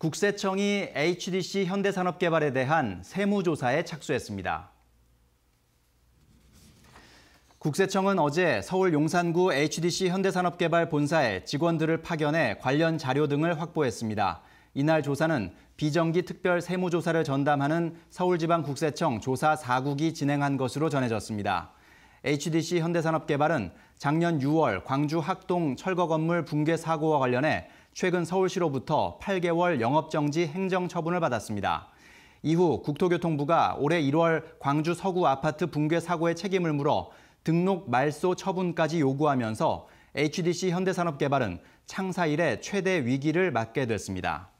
국세청이 HDC 현대산업개발에 대한 세무조사에 착수했습니다. 국세청은 어제 서울 용산구 HDC 현대산업개발 본사에 직원들을 파견해 관련 자료 등을 확보했습니다. 이날 조사는 비정기 특별 세무조사를 전담하는 서울지방국세청 조사 4국이 진행한 것으로 전해졌습니다. HDC 현대산업개발은 작년 6월 광주 학동 철거 건물 붕괴 사고와 관련해 최근 서울시로부터 8개월 영업정지 행정 처분을 받았습니다. 이후 국토교통부가 올해 1월 광주 서구 아파트 붕괴 사고의 책임을 물어 등록 말소 처분까지 요구하면서 HDC 현대산업개발은 창사 일에 최대 위기를 맞게 됐습니다.